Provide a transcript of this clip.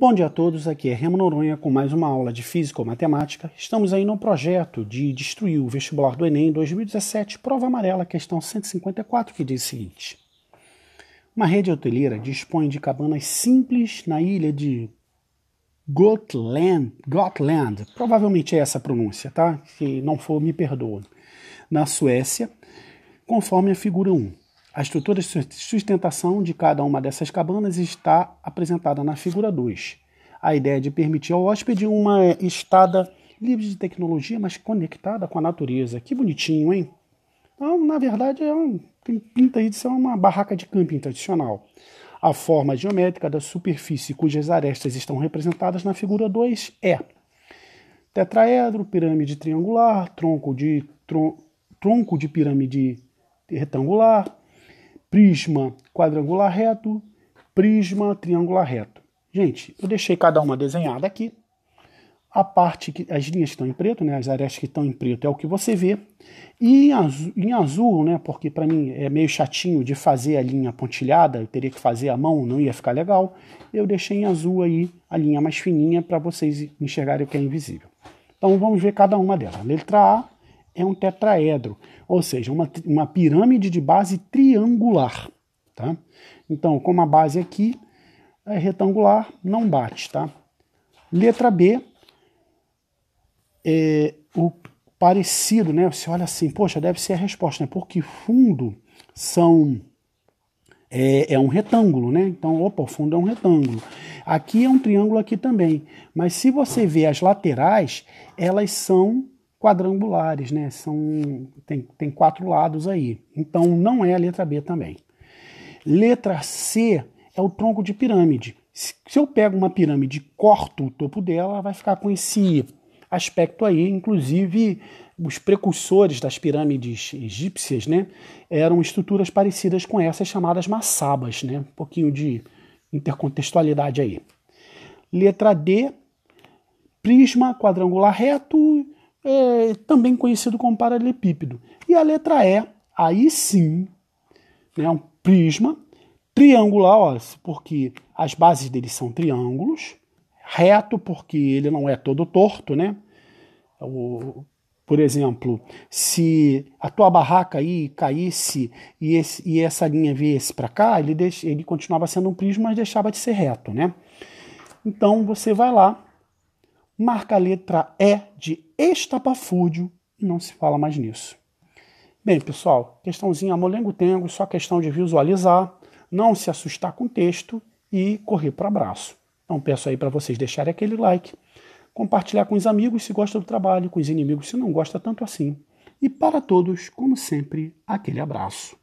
Bom dia a todos, aqui é Remo Noronha com mais uma aula de Física ou Matemática. Estamos aí no projeto de destruir o vestibular do Enem 2017, prova amarela, questão 154, que diz o seguinte. Uma rede hoteleira dispõe de cabanas simples na ilha de Gotland, Gotland provavelmente é essa a pronúncia, tá? Se não for, me perdoa. Na Suécia, conforme a figura 1. A estrutura de sustentação de cada uma dessas cabanas está apresentada na figura 2. A ideia é de permitir ao hóspede uma estada livre de tecnologia, mas conectada com a natureza. Que bonitinho, hein? Então, na verdade, é um, tem pinta aí de ser uma barraca de camping tradicional. A forma geométrica da superfície cujas arestas estão representadas na figura 2 é tetraedro, pirâmide triangular, tronco de, tron, tronco de pirâmide retangular, prisma quadrangular reto, prisma triangular reto. Gente, eu deixei cada uma desenhada aqui. A parte que as linhas que estão em preto, né, as arestas que estão em preto é o que você vê. E em azul, em azul né, porque para mim é meio chatinho de fazer a linha pontilhada, eu teria que fazer a mão, não ia ficar legal. Eu deixei em azul aí a linha mais fininha para vocês enxergarem o que é invisível. Então vamos ver cada uma delas. Letra A, é um tetraedro, ou seja, uma, uma pirâmide de base triangular. Tá? Então, como a base aqui é retangular, não bate. Tá? Letra B, é, o parecido, né? Você olha assim, poxa, deve ser a resposta, né? Porque fundo são é, é, um retângulo, né? Então, opa, o fundo é um retângulo. Aqui é um triângulo aqui também. Mas se você vê as laterais, elas são quadrangulares, né? São, tem, tem quatro lados aí. Então não é a letra B também. Letra C é o tronco de pirâmide. Se eu pego uma pirâmide e corto o topo dela, vai ficar com esse aspecto aí. Inclusive, os precursores das pirâmides egípcias né, eram estruturas parecidas com essas chamadas massabas. Né? Um pouquinho de intercontextualidade aí. Letra D, prisma quadrangular reto é, também conhecido como paralelepípedo. E a letra E, aí sim, é né, um prisma triangular, ó, porque as bases dele são triângulos, reto, porque ele não é todo torto, né? O, por exemplo, se a tua barraca aí caísse e, esse, e essa linha viesse para cá, ele, deix, ele continuava sendo um prisma, mas deixava de ser reto, né? Então você vai lá marca a letra E de estapafúdio e não se fala mais nisso. Bem, pessoal, questãozinha molengo-tengo, só questão de visualizar, não se assustar com o texto e correr para abraço. Então peço aí para vocês deixarem aquele like, compartilhar com os amigos se gosta do trabalho, com os inimigos se não gosta tanto assim. E para todos, como sempre, aquele abraço.